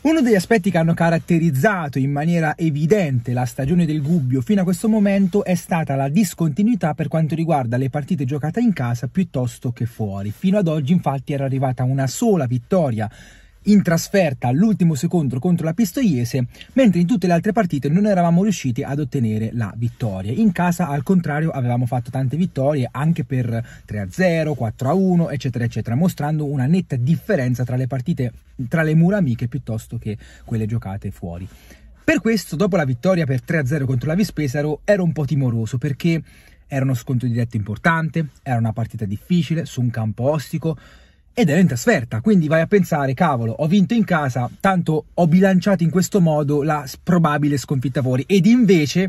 Uno degli aspetti che hanno caratterizzato in maniera evidente la stagione del Gubbio fino a questo momento è stata la discontinuità per quanto riguarda le partite giocate in casa piuttosto che fuori. Fino ad oggi infatti era arrivata una sola vittoria in trasferta all'ultimo secondo contro la Pistoiese, mentre in tutte le altre partite non eravamo riusciti ad ottenere la vittoria. In casa, al contrario, avevamo fatto tante vittorie anche per 3-0, 4-1, eccetera, eccetera, mostrando una netta differenza tra le partite tra le mura amiche piuttosto che quelle giocate fuori. Per questo, dopo la vittoria per 3-0 contro la Vispesaro, ero un po' timoroso perché era uno scontro diretto importante, era una partita difficile su un campo ostico ed era in trasferta. Quindi vai a pensare, cavolo, ho vinto in casa, tanto ho bilanciato in questo modo la probabile sconfitta fuori. Ed invece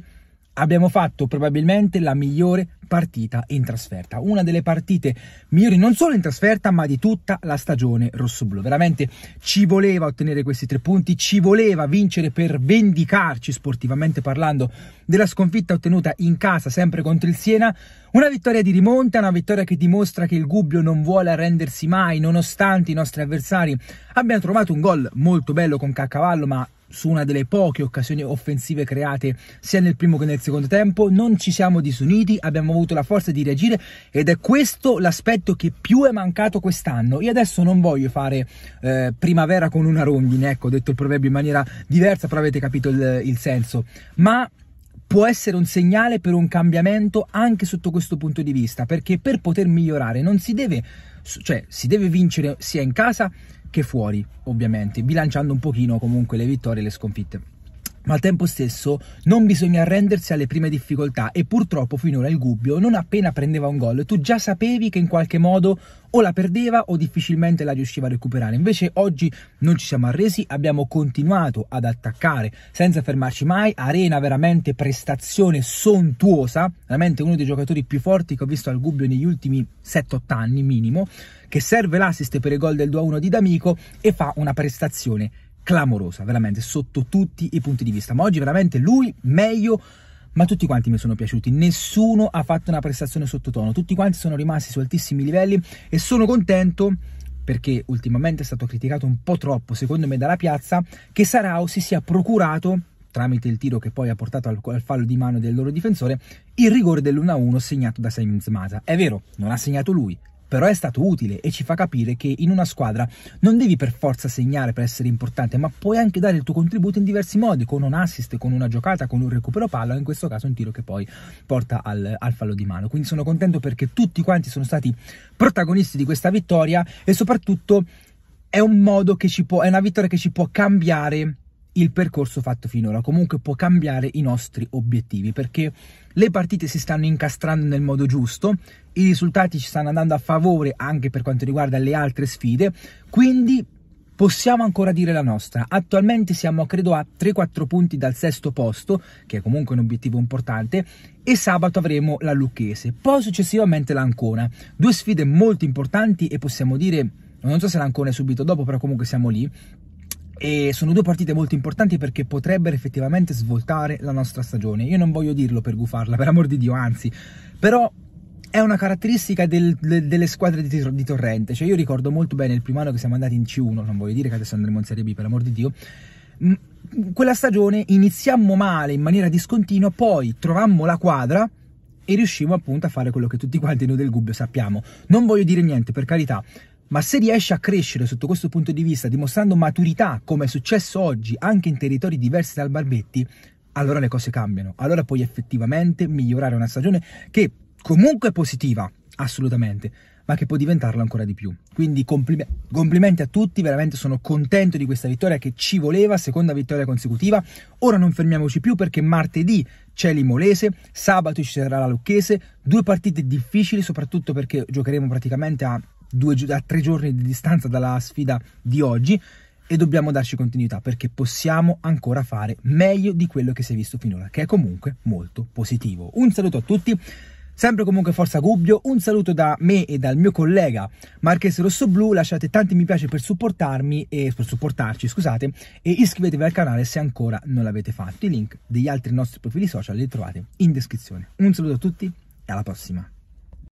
abbiamo fatto probabilmente la migliore partita in trasferta, una delle partite migliori non solo in trasferta ma di tutta la stagione rossoblu. Veramente ci voleva ottenere questi tre punti, ci voleva vincere per vendicarci sportivamente parlando della sconfitta ottenuta in casa sempre contro il Siena, una vittoria di rimonta, una vittoria che dimostra che il Gubbio non vuole arrendersi mai nonostante i nostri avversari abbiano trovato un gol molto bello con Caccavallo ma su una delle poche occasioni offensive create sia nel primo che nel secondo tempo, non ci siamo disuniti, abbiamo avuto la forza di reagire ed è questo l'aspetto che più è mancato quest'anno. Io adesso non voglio fare eh, primavera con una rondine, ecco, ho detto il proverbio in maniera diversa, però avete capito il, il senso, ma può essere un segnale per un cambiamento anche sotto questo punto di vista, perché per poter migliorare non si deve, cioè si deve vincere sia in casa che fuori, ovviamente, bilanciando un pochino comunque le vittorie e le sconfitte ma al tempo stesso non bisogna arrendersi alle prime difficoltà e purtroppo finora il Gubbio non appena prendeva un gol tu già sapevi che in qualche modo o la perdeva o difficilmente la riusciva a recuperare. Invece oggi non ci siamo arresi, abbiamo continuato ad attaccare senza fermarci mai. Arena veramente prestazione sontuosa, veramente uno dei giocatori più forti che ho visto al Gubbio negli ultimi 7-8 anni minimo, che serve l'assist per il gol del 2-1 di D'Amico e fa una prestazione clamorosa, veramente, sotto tutti i punti di vista. Ma oggi veramente lui meglio ma tutti quanti mi sono piaciuti, nessuno ha fatto una prestazione sottotono, tutti quanti sono rimasti su altissimi livelli e sono contento perché ultimamente è stato criticato un po' troppo, secondo me, dalla piazza, che Sarau si sia procurato, tramite il tiro che poi ha portato al, al fallo di mano del loro difensore, il rigore dell'1-1 segnato da Simon Zmata. È vero, non ha segnato lui, però è stato utile e ci fa capire che in una squadra non devi per forza segnare per essere importante, ma puoi anche dare il tuo contributo in diversi modi, con un assist, con una giocata, con un recupero palla, in questo caso un tiro che poi porta al, al fallo di mano. Quindi sono contento perché tutti quanti sono stati protagonisti di questa vittoria e soprattutto è un modo che ci può, è una vittoria che ci può cambiare il percorso fatto finora, comunque può cambiare i nostri obiettivi perché le partite si stanno incastrando nel modo giusto, i risultati ci stanno andando a favore anche per quanto riguarda le altre sfide, quindi possiamo ancora dire la nostra. Attualmente siamo credo a 3-4 punti dal sesto posto, che è comunque un obiettivo importante, e sabato avremo la Lucchese, poi successivamente l'Ancona, due sfide molto importanti e possiamo dire, non so se l'Ancona è subito dopo, però comunque siamo lì, e sono due partite molto importanti perché potrebbero effettivamente svoltare la nostra stagione. Io non voglio dirlo per gufarla, per amor di Dio, anzi, però è una caratteristica del, del, delle squadre di, di, Torrente. Cioè, io ricordo molto bene il primo anno che siamo andati in C1, non voglio dire che adesso andremo in Serie B, per amor di Dio. Quella stagione iniziammo male in maniera discontinua, poi trovammo la quadra e riuscimmo appunto a fare quello che tutti quanti noi del Gubbio sappiamo. Non voglio dire niente, per carità, ma se riesce a crescere sotto questo punto di vista, dimostrando maturità, come è successo oggi anche in territori diversi dal Barbetti, allora le cose cambiano. Allora puoi effettivamente migliorare una stagione che comunque è positiva, assolutamente, ma che può diventarlo ancora di più. Quindi complime- complimenti a tutti, veramente sono contento di questa vittoria che ci voleva, seconda vittoria consecutiva. Ora non fermiamoci più perché martedì c'è l'Imolese, sabato ci sarà la Lucchese, due partite difficili soprattutto perché giocheremo praticamente a due, a tre giorni di distanza dalla sfida di oggi e dobbiamo darci continuità perché possiamo ancora fare meglio di quello che si è visto finora, che è comunque molto positivo. Un saluto a tutti. Sempre comunque Forza Gubbio, un saluto da me e dal mio collega Marchese Rosso Blu, lasciate tanti mi piace per supportarmi e per supportarci, scusate, e iscrivetevi al canale se ancora non l'avete fatto. I link degli altri nostri profili social li trovate in descrizione. Un saluto a tutti e alla prossima.